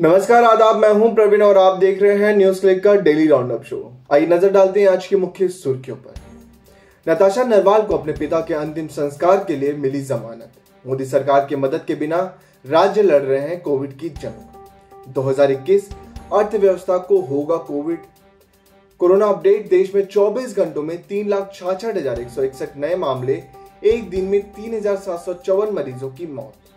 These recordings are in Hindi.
नमस्कार आदाब मैं हूं प्रवीण और आप देख रहे हैं न्यूज क्लिक का डेली राउंडअप शो आइए नजर डालते हैं आज की मुख्य सुर्खियों पर नताशा नरवाल को अपने पिता के अंतिम संस्कार के लिए मिली जमानत मोदी सरकार की मदद के बिना राज्य लड़ रहे हैं कोविड की जंग 2021 अर्थव्यवस्था को होगा कोविड कोरोना अपडेट देश में 24 घंटों में तीन लाख छाछठ हजार एक सौ इकसठ नए मामले एक दिन में तीन हजार सात सौ चौवन मरीजों की मौत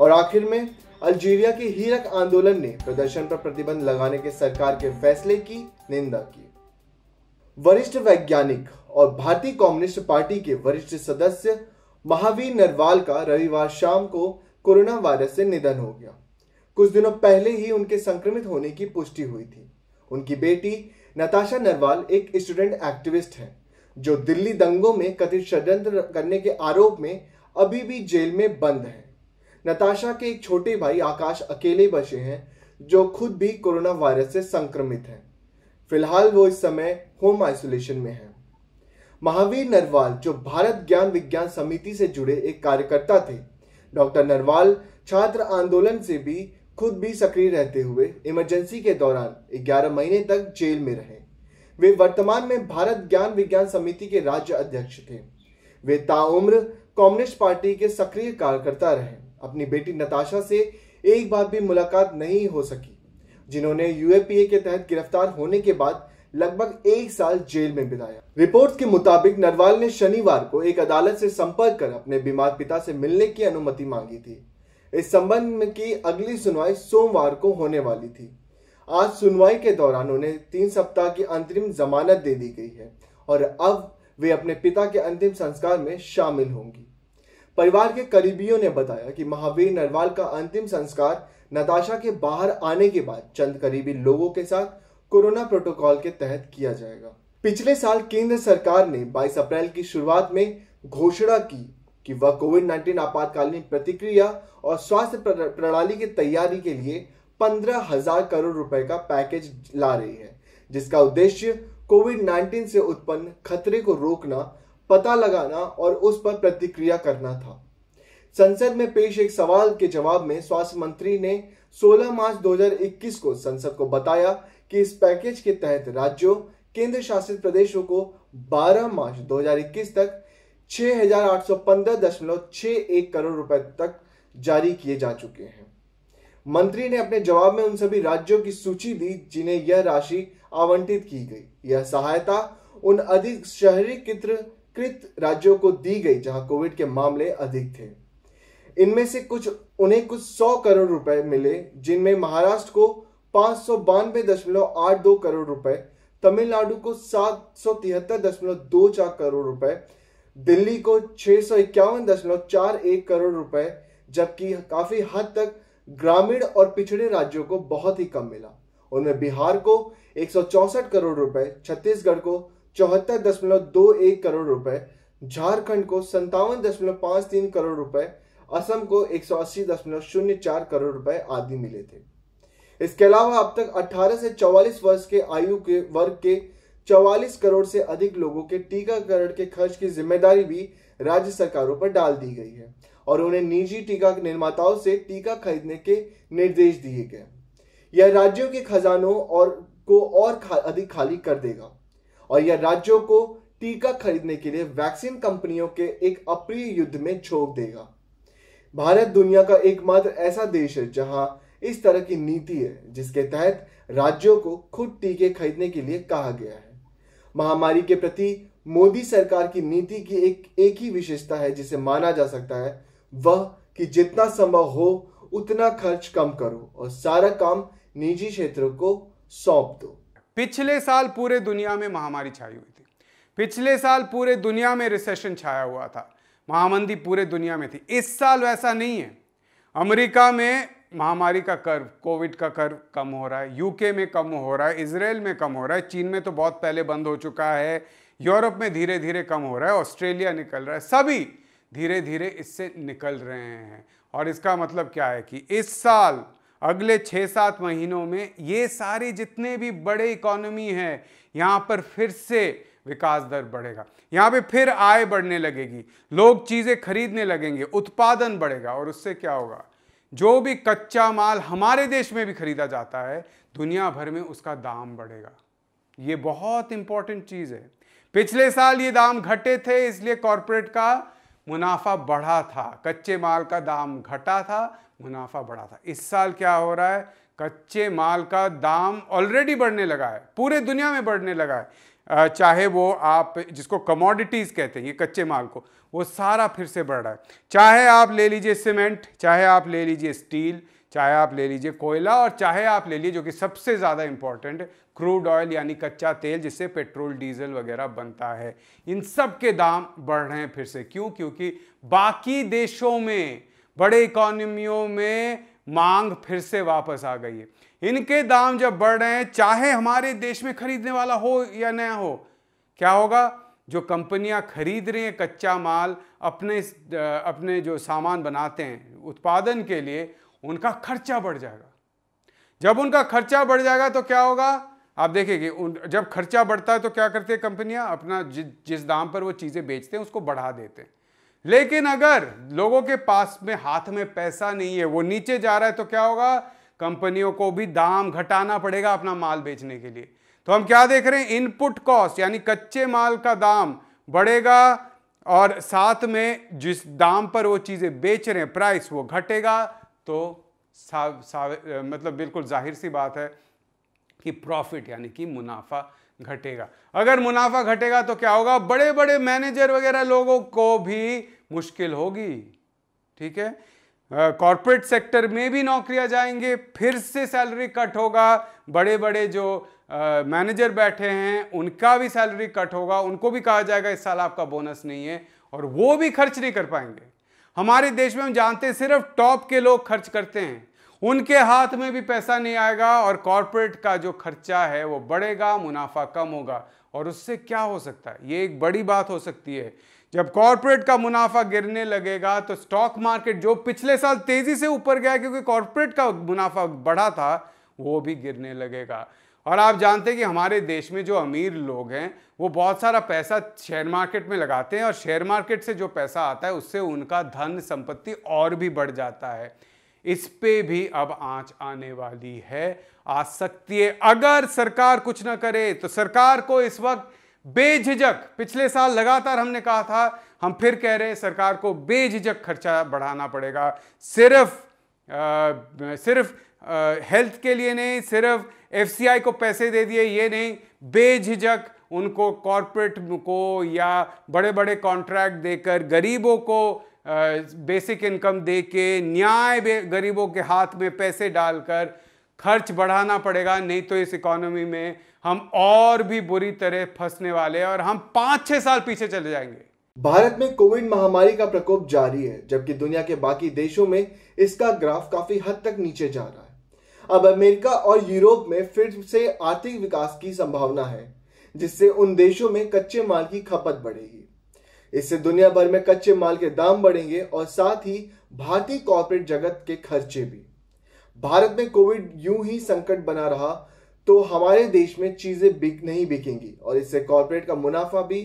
और आखिर में अल्जीरिया के हीरक आंदोलन ने प्रदर्शन पर प्रतिबंध लगाने के सरकार के फैसले की निंदा की वरिष्ठ वैज्ञानिक और भारतीय कम्युनिस्ट पार्टी के वरिष्ठ सदस्य महावीर नरवाल का रविवार शाम को कोरोना वायरस से निधन हो गया कुछ दिनों पहले ही उनके संक्रमित होने की पुष्टि हुई थी उनकी बेटी नताशा नरवाल एक स्टूडेंट एक्टिविस्ट है जो दिल्ली दंगों में कथित षड्यंत्र करने के आरोप में अभी भी जेल में बंद है नताशा के एक छोटे भाई आकाश अकेले बचे हैं जो खुद भी कोरोना वायरस से संक्रमित हैं फिलहाल वो इस समय होम आइसोलेशन में हैं महावीर नरवाल जो भारत ज्ञान विज्ञान समिति से जुड़े एक कार्यकर्ता थे डॉक्टर नरवाल छात्र आंदोलन से भी खुद भी सक्रिय रहते हुए इमरजेंसी के दौरान 11 महीने तक जेल में रहे वे वर्तमान में भारत ज्ञान विज्ञान समिति के राज्य अध्यक्ष थे वे ताउम्र कम्युनिस्ट पार्टी के सक्रिय कार्यकर्ता रहे अपनी बेटी नताशा से एक बार भी मुलाकात नहीं हो सकी जिन्होंने यूएपीए के तहत गिरफ्तार होने के बाद लगभग एक साल जेल में बिताया रिपोर्ट्स के मुताबिक नरवाल ने शनिवार को एक अदालत से संपर्क कर अपने बीमार पिता से मिलने की अनुमति मांगी थी इस संबंध में की अगली सुनवाई सोमवार को होने वाली थी आज सुनवाई के दौरान उन्हें तीन सप्ताह की अंतरिम जमानत दे दी गई है और अब वे अपने पिता के अंतिम संस्कार में शामिल होंगी परिवार के करीबियों ने बताया कि महावीर नरवाल का अंतिम संस्कार नताशा के बाहर आने के बाद चंद करीबी लोगों के साथ कोरोना प्रोटोकॉल के तहत किया जाएगा पिछले साल केंद्र सरकार ने 22 अप्रैल की शुरुआत में घोषणा की कि वह कोविड 19 आपातकालीन प्रतिक्रिया और स्वास्थ्य प्रणाली की तैयारी के लिए पंद्रह हजार करोड़ रुपए का पैकेज ला रही है जिसका उद्देश्य कोविड 19 से उत्पन्न खतरे को रोकना पता लगाना और उस पर प्रतिक्रिया करना था संसद में पेश एक सवाल के जवाब में स्वास्थ्य मंत्री ने 16 मार्च 2021 को संसद को बताया कि इस पैकेज के तहत राज्यों केंद्र शासित प्रदेशों को 12 मार्च 2021 तक छह करोड़ रुपए तक जारी किए जा चुके हैं मंत्री ने अपने जवाब में उन सभी राज्यों की सूची दी जिन्हें यह राशि आवंटित की गई यह सहायता उन अधिक शहरी कृत राज्यों को दी गई जहां कोविड के मामले अधिक थे इनमें से कुछ उन्हें कुछ सौ करोड़ रुपए मिले जिनमें महाराष्ट्र को पांच सौ बानवे दशमलव आठ दो करोड़ रुपए तमिलनाडु को सात सौ तिहत्तर दशमलव दो चार करोड़ रुपए दिल्ली को छह सौ इक्यावन दशमलव चार एक करोड़ रुपए जबकि काफ़ी हद तक ग्रामीण और पिछड़े राज्यों को बहुत ही कम मिला उनमें बिहार को एक सौ चौसठ करोड़ रुपए छत्तीसगढ़ को चौहत्तर दशमलव दो एक करोड़ रुपए झारखंड को संतावन दशमलव पांच तीन करोड़ रुपए असम को एक सौ अस्सी दशमलव शून्य चार करोड़ रुपए आदि मिले थे इसके अलावा अब तक 18 से 44 वर्ष के आयु के वर्ग के 44 करोड़ से अधिक लोगों के टीकाकरण के खर्च की जिम्मेदारी भी राज्य सरकारों पर डाल दी गई है और उन्हें निजी टीका निर्माताओं से टीका खरीदने के निर्देश दिए गए यह राज्यों के खजानों और को और खा, अधिक खाली कर देगा और यह राज्यों को टीका खरीदने के लिए वैक्सीन कंपनियों के एक अप्रिय युद्ध में झोंक देगा भारत दुनिया का एकमात्र ऐसा देश है जहां इस तरह की नीति है जिसके तहत राज्यों को खुद टीके खरीदने के लिए कहा गया है महामारी के प्रति मोदी सरकार की नीति की एक एक ही विशेषता है जिसे माना जा सकता है वह कि जितना संभव हो उतना खर्च कम करो और सारा काम निजी क्षेत्रों को सौंप दो पिछले साल पूरे दुनिया में महामारी छाई हुई थी पिछले साल पूरे दुनिया में रिसेशन छाया हुआ था महामंदी पूरे दुनिया में थी इस साल वैसा नहीं है अमेरिका में महामारी का कर्व कोविड का कर्व कम हो रहा है यूके में कम हो रहा है इसराइल में कम हो रहा है चीन में तो बहुत पहले बंद हो चुका है यूरोप में धीरे धीरे कम हो रहा है ऑस्ट्रेलिया निकल रहा है सभी धीरे धीरे इससे निकल रहे हैं और इसका मतलब क्या है कि इस साल अगले छः सात महीनों में ये सारे जितने भी बड़े इकोनॉमी हैं यहाँ पर फिर से विकास दर बढ़ेगा यहाँ पे फिर आय बढ़ने लगेगी लोग चीज़ें खरीदने लगेंगे उत्पादन बढ़ेगा और उससे क्या होगा जो भी कच्चा माल हमारे देश में भी खरीदा जाता है दुनिया भर में उसका दाम बढ़ेगा ये बहुत इंपॉर्टेंट चीज़ है पिछले साल ये दाम घटे थे इसलिए कॉरपोरेट का मुनाफा बढ़ा था कच्चे माल का दाम घटा था मुनाफा बढ़ा था इस साल क्या हो रहा है कच्चे माल का दाम ऑलरेडी बढ़ने लगा है पूरे दुनिया में बढ़ने लगा है चाहे वो आप जिसको कमोडिटीज़ कहते हैं ये कच्चे माल को वो सारा फिर से बढ़ रहा है चाहे आप ले लीजिए सीमेंट चाहे आप ले लीजिए स्टील चाहे आप ले लीजिए कोयला और चाहे आप ले लीजिए जो कि सबसे ज़्यादा इम्पॉर्टेंट क्रूड ऑयल यानी कच्चा तेल जिससे पेट्रोल डीजल वगैरह बनता है इन सब के दाम बढ़ रहे हैं फिर से क्यों क्योंकि बाकी देशों में बड़े इकोनॉमियों में मांग फिर से वापस आ गई है इनके दाम जब बढ़ रहे हैं चाहे हमारे देश में खरीदने वाला हो या नया हो क्या होगा जो कंपनियां खरीद रही हैं कच्चा माल अपने अपने जो सामान बनाते हैं उत्पादन के लिए उनका खर्चा बढ़ जाएगा जब उनका खर्चा बढ़ जाएगा तो क्या होगा आप देखेंगे जब खर्चा बढ़ता है तो क्या करते हैं कंपनियां अपना जि, जिस दाम पर वो चीज़ें बेचते हैं उसको बढ़ा देते हैं लेकिन अगर लोगों के पास में हाथ में पैसा नहीं है वो नीचे जा रहा है तो क्या होगा कंपनियों को भी दाम घटाना पड़ेगा अपना माल बेचने के लिए तो हम क्या देख रहे हैं इनपुट कॉस्ट यानी कच्चे माल का दाम बढ़ेगा और साथ में जिस दाम पर वो चीज़ें बेच रहे हैं प्राइस वो घटेगा तो सा, सा, मतलब बिल्कुल जाहिर सी बात है कि प्रॉफिट यानी कि मुनाफा घटेगा अगर मुनाफा घटेगा तो क्या होगा बड़े बड़े मैनेजर वगैरह लोगों को भी मुश्किल होगी ठीक है कॉरपोरेट uh, सेक्टर में भी नौकरियां जाएंगे फिर से सैलरी कट होगा बड़े बड़े जो मैनेजर uh, बैठे हैं उनका भी सैलरी कट होगा उनको भी कहा जाएगा इस साल आपका बोनस नहीं है और वो भी खर्च नहीं कर पाएंगे हमारे देश में हम जानते हैं सिर्फ टॉप के लोग खर्च करते हैं उनके हाथ में भी पैसा नहीं आएगा और कॉरपोरेट का जो खर्चा है वो बढ़ेगा मुनाफा कम होगा और उससे क्या हो सकता है ये एक बड़ी बात हो सकती है जब कॉरपोरेट का मुनाफा गिरने लगेगा तो स्टॉक मार्केट जो पिछले साल तेजी से ऊपर गया क्योंकि कॉरपोरेट का मुनाफा बढ़ा था वो भी गिरने लगेगा और आप जानते हैं कि हमारे देश में जो अमीर लोग हैं वो बहुत सारा पैसा शेयर मार्केट में लगाते हैं और शेयर मार्केट से जो पैसा आता है उससे उनका धन संपत्ति और भी बढ़ जाता है इस पे भी अब आंच आने वाली है आ सकती है अगर सरकार कुछ ना करे तो सरकार को इस वक्त बेझिझक पिछले साल लगातार हमने कहा था हम फिर कह रहे हैं सरकार को बेझिझक खर्चा बढ़ाना पड़ेगा सिर्फ आ, सिर्फ आ, हेल्थ के लिए नहीं सिर्फ एफसीआई को पैसे दे दिए ये नहीं बेझिझक उनको कॉरपोरेट को या बड़े बड़े कॉन्ट्रैक्ट देकर गरीबों को बेसिक इनकम दे के न्याय गरीबों के हाथ में पैसे डालकर खर्च बढ़ाना पड़ेगा नहीं तो इस इकोनॉमी में हम और भी बुरी तरह फंसने वाले हैं और हम पाँच छः साल पीछे चले जाएंगे भारत में कोविड महामारी का प्रकोप जारी है जबकि दुनिया के बाकी देशों में इसका ग्राफ काफी हद तक नीचे जा रहा है अब अमेरिका और यूरोप में फिर से आर्थिक विकास की संभावना है जिससे उन देशों में कच्चे माल की खपत बढ़ेगी इससे दुनिया भर में कच्चे माल के दाम बढ़ेंगे और साथ ही भारतीय कॉरपोरेट जगत के खर्चे भी भारत में कोविड यूं ही संकट बना रहा तो हमारे देश में चीजें बिक नहीं बिकेंगी और इससे कॉरपोरेट का मुनाफा भी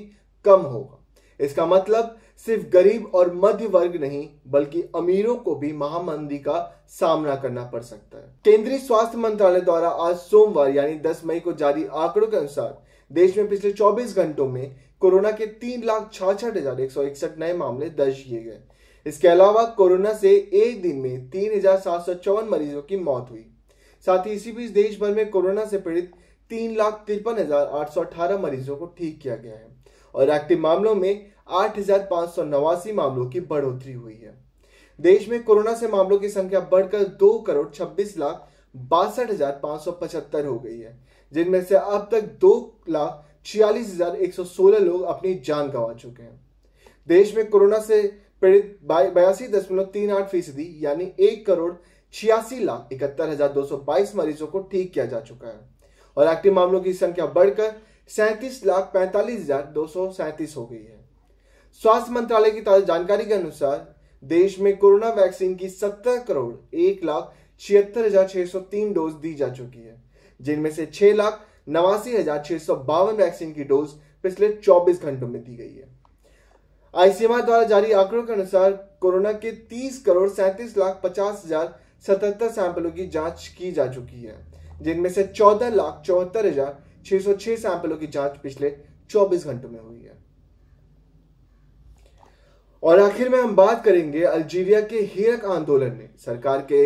कम होगा इसका मतलब सिर्फ गरीब और मध्य वर्ग नहीं बल्कि अमीरों को भी महामंदी का सामना करना पड़ सकता है केंद्रीय स्वास्थ्य मंत्रालय द्वारा आज सोमवार यानी 10 मई को जारी आंकड़ों के अनुसार देश में पिछले 24 घंटों में कोरोना के तीन लाख छाछठ हजार एक सौ इकसठ नए मामले दर्ज किए गए इसके अलावा कोरोना से एक दिन में तीन हजार सात सौ चौवन मरीजों की मौत हुई साथ ही इसी बीच देश भर में कोरोना से पीड़ित तीन लाख तिरपन हजार आठ सौ अठारह मरीजों को ठीक किया गया है और एक्टिव मामलों में आठ हजार पांच सौ नवासी मामलों की बढ़ोतरी हुई है देश में कोरोना से मामलों की संख्या बढ़कर दो करोड़ छब्बीस लाख बासठ हजार पांच सौ पचहत्तर हो गई है जिनमें से अब तक दो लाख छियालीस हजार एक सौ सोलह लोग अपनी जान गंवा चुके हैं देश में कोरोना से पीड़ित बयासी दशमलव तीन आठ फीसदी यानी एक करोड़ छियासी लाख इकहत्तर हजार दो सौ बाईस मरीजों को ठीक किया जा चुका है और एक्टिव मामलों की संख्या बढ़कर सैंतीस लाख पैंतालीस हजार दो सौ सैंतीस हो गई है स्वास्थ्य मंत्रालय की ताजा जानकारी के अनुसार देश में कोरोना वैक्सीन की सत्तर करोड़ एक लाख छिहत्तर हजार छह सौ तीन डोज दी जा चुकी है जिनमें से छह लाख नवासी हजार छह सौ बावन वैक्सीन की डोज पिछले 24 घंटों में दी गई है आईसीएमआर द्वारा जारी आंकड़ों के अनुसार कोरोना के 30 करोड़ सैंतीस लाख पचास हजार सतहत्तर सैंपलों की जांच की जा चुकी है जिनमें से 14 लाख चौहत्तर हजार छह सौ छह सैंपलों की जांच पिछले 24 घंटों में हुई है और आखिर में हम बात करेंगे अल्जीरिया के हिरक आंदोलन ने सरकार के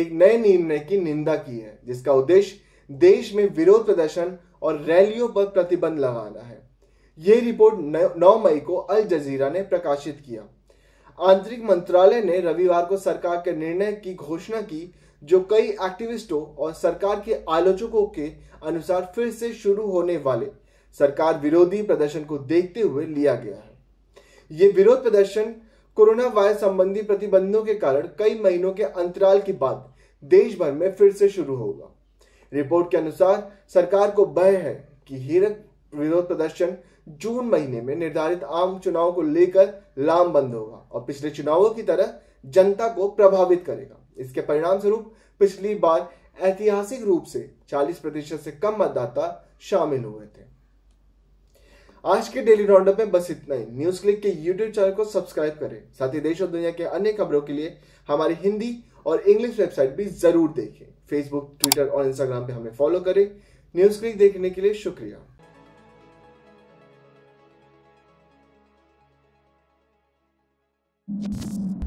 एक नए निर्णय की निंदा की है जिसका उद्देश्य देश में विरोध प्रदर्शन और रैलियों पर प्रतिबंध लगाना है ये रिपोर्ट 9 मई को अल जजीरा ने प्रकाशित किया आंतरिक मंत्रालय ने रविवार को सरकार के निर्णय की घोषणा की जो कई एक्टिविस्टों और सरकार के आलोचकों के अनुसार फिर से शुरू होने वाले सरकार विरोधी प्रदर्शन को देखते हुए लिया गया है ये विरोध प्रदर्शन कोरोना वायरस संबंधी प्रतिबंधों के कारण कई महीनों के अंतराल के बाद देश भर में फिर से शुरू होगा रिपोर्ट के अनुसार सरकार को भय है कि हिरक विरोध प्रदर्शन जून महीने में निर्धारित आम चुनाव को लेकर लामबंद होगा और पिछले चुनावों की तरह जनता को प्रभावित करेगा इसके परिणाम स्वरूप पिछली बार ऐतिहासिक रूप से 40 प्रतिशत से कम मतदाता शामिल हुए थे आज के डेली राउंडअप में बस इतना ही न्यूज क्लिक के यूट्यूब चैनल को सब्सक्राइब करें साथ ही देश और दुनिया के अन्य खबरों के लिए हमारी हिंदी और इंग्लिश वेबसाइट भी जरूर देखें फेसबुक ट्विटर और इंस्टाग्राम पे हमें फॉलो करें न्यूज क्लिक देखने के लिए शुक्रिया